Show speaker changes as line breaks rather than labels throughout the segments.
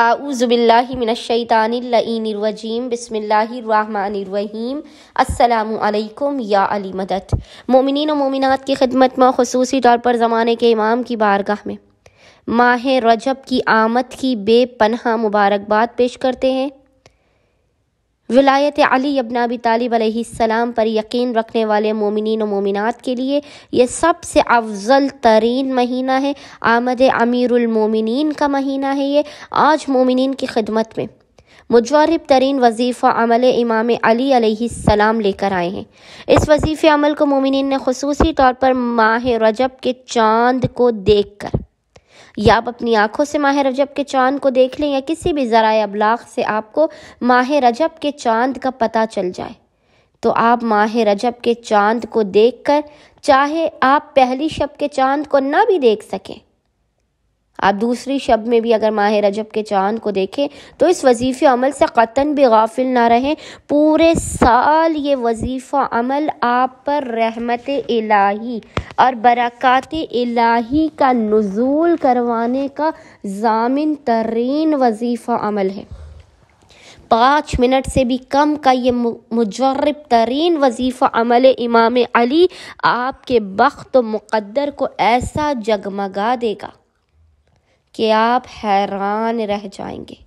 आऊज़बिल्लिमिनशैतानरवजीम बसमीम अल्लाम या अली मदत मोमिन व मोमिनत की खदमत में खसूसी तौर पर ज़माने के इमाम की बारगाह में माह रजब की आमद की बेपनह मुबारकबाद पेश करते हैं विलायत अली अबन अबी तालिब सलाम पर यकीन रखने वाले मोमिन व मोमिनत के लिए ये सबसे अफजल तरीन महीना है आमद अमीरमिन का महीना है ये आज मोमिन की खिदमत में मुजरब तरीन वजीफ़ा अमल इमाम अली सलाम लेकर आए हैं इस वजीफ़ अमल को मोमिन ने खसूसी तौर पर माह रजब के चाँद को देख कर या आप अपनी आंखों से माह रजब के चांद को देख लें या किसी भी ज़रा अबलाग से आपको माह रजब के चांद का पता चल जाए तो आप माह रजब के चांद को देखकर चाहे आप पहली शब के चांद को ना भी देख सकें आप दूसरी शब्द में भी अगर माह रजब के चांद को देखें तो इस वजीफ़े अमल से क़तन भी गाफिल ना रहें पूरे साल ये वजीफ़ा अमल आप पर रहमत इलाही और बरक़ात इलाही का नज़ूल करवाने का जामिन तरीन वजीफ़ा अमल है पाँच मिनट से भी कम का ये मुजरब तरीन वजीफ़ा अमल इमाम अली आपके बख्त मुकद्दर को ऐसा जगमगा देगा कि आप हैरान रह जाएंगे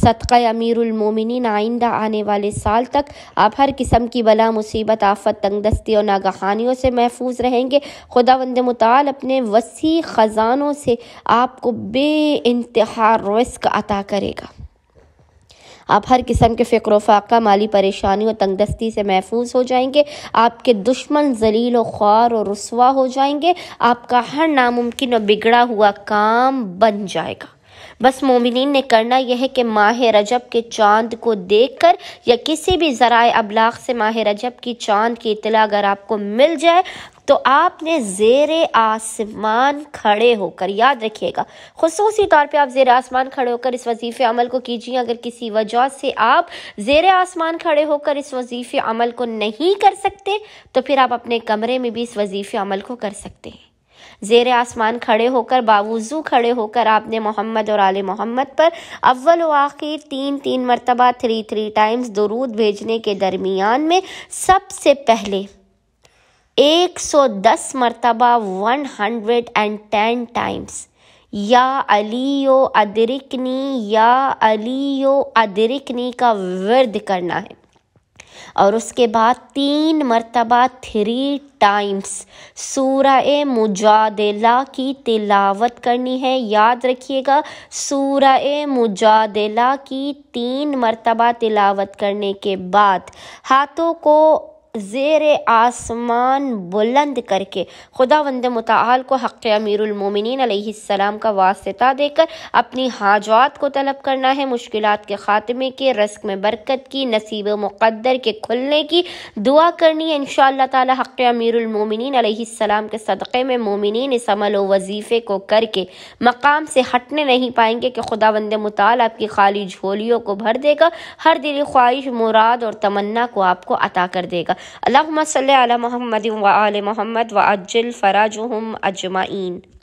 सदक़ अमीरमिन आइंदा आने वाले साल तक आप हर किस्म की बला मुसीबत आफत तंगदस्ती और नागहानियों से महफूज रहेंगे खुदा वंद मताल अपने वसी ख़जानों से आपको बे इंतहा रिस्क अता करेगा आप हर किस्म के फ़िक्र फाका माली परेशानी और तंगदस्ती से महफूज हो जाएंगे आपके दुश्मन जलील और ख्वार और रसुआ हो जाएंगे आपका हर नामुमकिन और बिगड़ा हुआ काम बन जाएगा बस मोमिन ने करना यह है कि माह रजब के चांद को देख कर या किसी भी ज़रा अबलाग से माह रजब की चांद की इतला अगर आपको मिल जाए तो आपने ज़ेर आसमान खड़े होकर याद रखिएगा खसूस तौर पे आप ज़ेर आसमान खड़े होकर इस वजीफ़ अमल को कीजिए अगर किसी वजह से आप ज़ेर आसमान खड़े होकर इस वजीफ़ अमल को नहीं कर सकते तो फिर आप अपने कमरे में भी इस वजीफ़ अमल को कर सकते हैं ज़ेर आसमान खड़े होकर बावजू खड़े होकर आपने मोहम्मद और आल मोहम्मद पर अव्वल आखिर तीन तीन मरतबा थ्री थ्री टाइम्स दरूद भेजने के दरमियान में सबसे पहले 110 मरतबा 110 टाइम्स या अलीयो अदरिकनी या अलीयो अदरिकनी का वर्द करना है और उसके बाद तीन मरतबा थ्री टाइम्स सूरह मुजादिला की तिलावत करनी है याद रखिएगा सूरह मुजादिला की तीन मरतबा तिलावत करने के बाद हाथों को ज़ेर आसमान बुलंद करके खुदा वंद मताल को हक़ अमीरमिन का वास्ता देकर अपनी हाजात को तलब करना है मुश्किल के ख़ात्मे के रस्क में बरकत की नसीब मुक़दर के खुलने की दुआ करनी है इन ताला हक़ अमीरमिन के सदक़े में मोमिन इस अमल व वजीफ़े को करके मकाम से हटने नहीं पाएंगे कि खुदा वंद मताल आपकी खाली झोलियों को भर देगा हर दिली ख्वाहिश मुराद और तमन्ना को आपको अता कर देगा اللهم صل على محمد وآل محمد وعجل فرجهم أجمعين